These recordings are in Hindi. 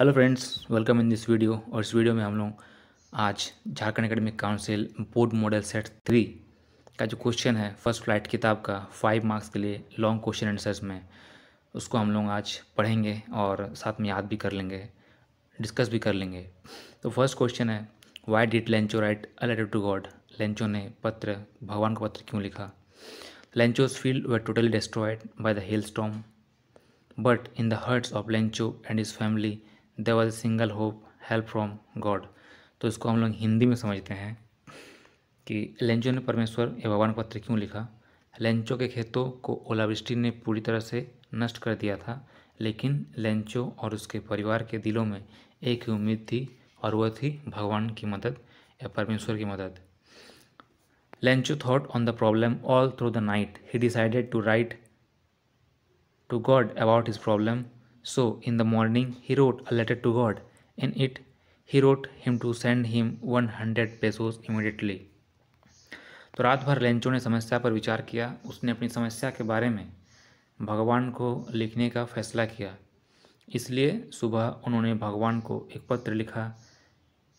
Hello friends welcome in this video और इस वीडियो में हम लोग आज Jharkhand academic council board model set three का जो क्वेश्चन है फर्स्ट फ्लाइट किताब का फाइव मार्क्स के लिए लॉन्ग क्वेश्चन आंसर्स में उसको हम लोग आज पढ़ेंगे और साथ में याद भी कर लेंगे डिस्कस भी कर लेंगे तो फर्स्ट क्वेश्चन है why did Lencho write a letter to God Lencho ने पत्र भगवान को पत्र क्यों लिखा Lencho's field were totally destroyed by the hailstorm but in the hearts of Lencho and his family there was a single hope help from God तो इसको हम लोग हिंदी में समझते हैं कि लेंचो ने परमेश्वर भगवान पत्र क्यों लिखा लेंचो के खेतों को ओलावृष्टि ने पूरी तरह से नष्ट कर दिया था लेकिन लेंचो और उसके परिवार के दिलों में एक ही उम्मीद थी और वह थी भगवान की मदद या परमेश्वर की मदद Lencho thought on the problem all through the night he decided to write to God about his problem So in the morning he wrote a letter to God. In it he wrote him to send him 100 pesos immediately. तो रात भर लेंचो ने समस्या पर विचार किया उसने अपनी समस्या के बारे में भगवान को लिखने का फैसला किया इसलिए सुबह उन्होंने भगवान को एक पत्र लिखा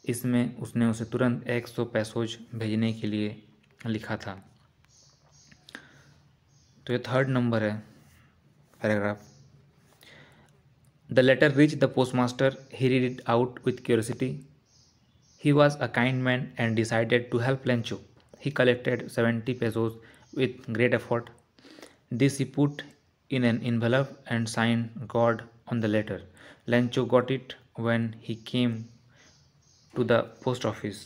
इसमें उसने उसे तुरंत एक सौ पैसोज भेजने के लिए लिखा था तो ये थर्ड नंबर है paragraph The letter reached the postmaster. He read it out with curiosity. He was a kind man and decided to help Lencho. He collected 70 pesos with great effort. This he put in an envelope and signed God on the letter. Lencho got it when he came to the post office.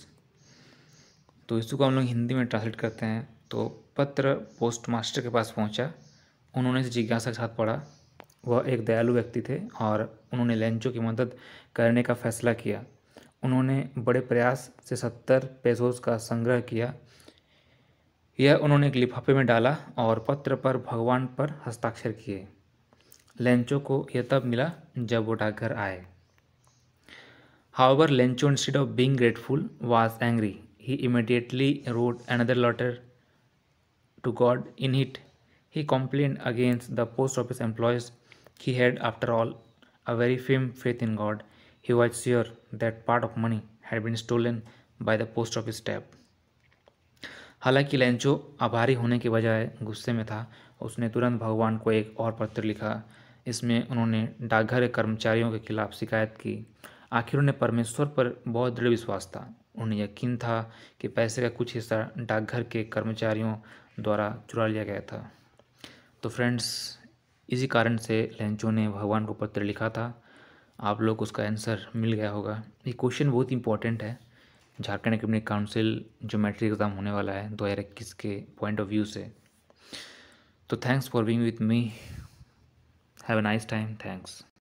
तो इसको हम लोग हिंदी में ट्रांसलेट करते हैं तो पत्र पोस्ट मास्टर के पास पहुंचा उन्होंने इसे जिज्ञासा के साथ पढ़ा वह एक दयालु व्यक्ति थे और उन्होंने लेंचो की मदद करने का फैसला किया उन्होंने बड़े प्रयास से सत्तर पेसोस का संग्रह किया यह उन्होंने एक लिफाफे में डाला और पत्र पर भगवान पर हस्ताक्षर किए लेंचो को यह तब मिला जब वो डाकघर आए however Lencho instead of being grateful was angry he immediately wrote another letter to God in it he complained against the post office employees He had, after all, a very firm faith in God. He was sure that part of money had been stolen by the post office tap. हालांकि लेंचो आभारी होने के बजाय गुस्से में था उसने तुरंत भगवान को एक और पत्र लिखा इसमें उन्होंने डाकघर के कर्मचारियों के खिलाफ शिकायत की आखिर उन्हें परमेश्वर पर बहुत दृढ़ विश्वास था उन्हें यकीन था कि पैसे का कुछ हिस्सा डाकघर के कर्मचारियों द्वारा चुरा लिया गया था तो फ्रेंड्स इसी कारण से लेंचो ने भगवान को पत्र लिखा था आप लोग उसका आंसर मिल गया होगा ये क्वेश्चन बहुत इंपॉर्टेंट है झारखंड एकेडमिक काउंसिल जो मैट्रिक एग्ज़ाम होने वाला है दो हज़ार इक्कीस के पॉइंट ऑफ व्यू से तो thanks for being with me have a nice time thanks